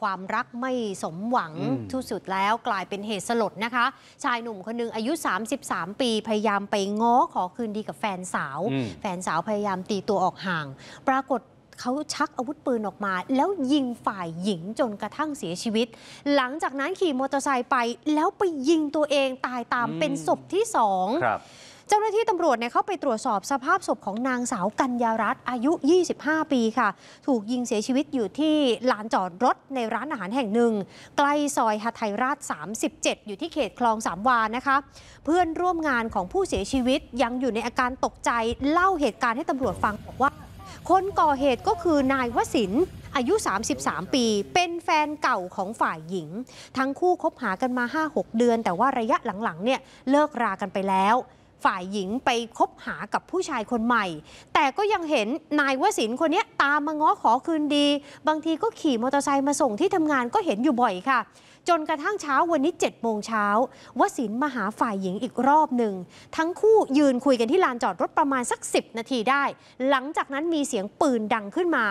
ความรักไม่สมหวังทุสุดแล้วกลายเป็นเหตุสลดนะคะ ชายหนุ่มคนหนึ่งอายุ 33 ปีพยายามไปง้อขอคืนดีกับแฟนสาว แฟนสาวพยายามตีตัวออกห่าง ปรากฏเขาชักอาวุธปืนออกมา แล้วยิงฝ่ายหญิงจนกระทั่งเสียชีวิต หลังจากนั้นขี่มอเตอร์ไซค์ไปแล้วไปยิงตัวเองตายตามเป็นศพที่สองเจ้าหน้าที่ตำรวจเนี่ยเข้าไปตรวจสอบสภาพศพของนางสาวกัญญารัตน์อายุ 25 ปีค่ะ ถูกยิงเสียชีวิตอยู่ที่ลานจอดรถในร้านอาหารแห่งหนึ่งใกล้ซอยหทัยราช 37 อยู่ที่เขตคลองสามวานะคะเพื่อนร่วมงานของผู้เสียชีวิตยังอยู่ในอาการตกใจ เล่าเหตุการณ์ให้ตำรวจฟังบอกว่า คนก่อเหตุก็คือนายวสิน อายุ 33 ปี เป็นแฟนเก่าของฝ่ายหญิง ทั้งคู่คบหากันมา 5-6 เดือน แต่ว่าระยะหลังๆ เนี่ยเลิกรากันไปแล้วฝ่ายหญิงไปคบหากับผู้ชายคนใหม่ แต่ก็ยังเห็นนายวสินคนนี้ตามมาง้อขอคืนดี บางทีก็ขี่มอเตอร์ไซค์มาส่งที่ทำงานก็เห็นอยู่บ่อยค่ะ จนกระทั่งเช้าวันนี้7จ็ดโมงเช้าวสินมาหาฝ่ายหญิงอีกรอบหนึ่ง ทั้งคู่ยืนคุยกันที่ลานจอดรถประมาณสัก 10 นาทีได้ หลังจากนั้นมีเสียงปืนดังขึ้นมา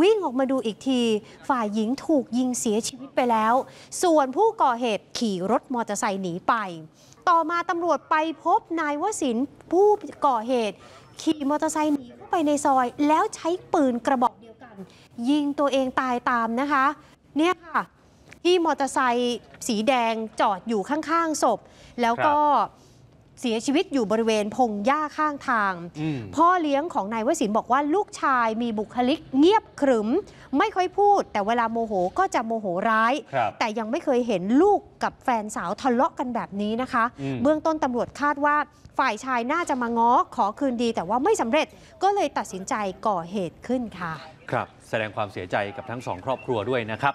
วิ่งออกมาดูอีกที ฝ่ายหญิงถูกยิงเสียชีวิตไปแล้ว ส่วนผู้ก่อเหตุขี่รถมอเตอร์ไซค์หนีไปต่อมาตำรวจไปพบนายวสินผู้ก่อเหตุ ขี่มอเตอร์ไซค์หนีเข้าไปในซอยแล้วใช้ปืนกระบอกเดียวกัน ยิงตัวเองตายตามนะคะเนี่ยค่ะที่มอเตอร์ไซค์สีแดง จอดอยู่ข้างๆศพแล้วก็เสียชีวิตอยู่บริเวณพงหญ้าข้างทาง พ่อเลี้ยงของนายวสินบอกว่าลูกชายมีบุคลิกเงียบขรึม ไม่ค่อยพูด แต่เวลาโมโหก็จะโมโหร้าย แต่ยังไม่เคยเห็นลูกกับแฟนสาวทะเลาะกันแบบนี้นะคะ เบื้องต้นตำรวจคาดว่าฝ่ายชายน่าจะมาง้อขอคืนดี แต่ว่าไม่สำเร็จก็เลยตัดสินใจก่อเหตุขึ้นค่ะ ครับแสดงความเสียใจกับทั้งสองครอบครัวด้วยนะครับ